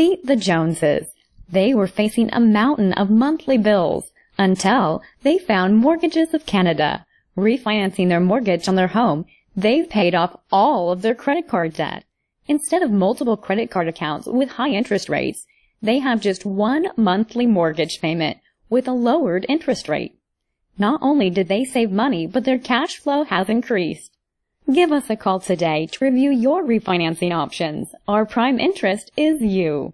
Meet the Joneses. They were facing a mountain of monthly bills until they found Mortgages of Canada. Refinancing their mortgage on their home, they've paid off all of their credit card debt. Instead of multiple credit card accounts with high interest rates, they have just one monthly mortgage payment with a lowered interest rate. Not only did they save money, but their cash flow has increased. Give us a call today to review your refinancing options. Our prime interest is you.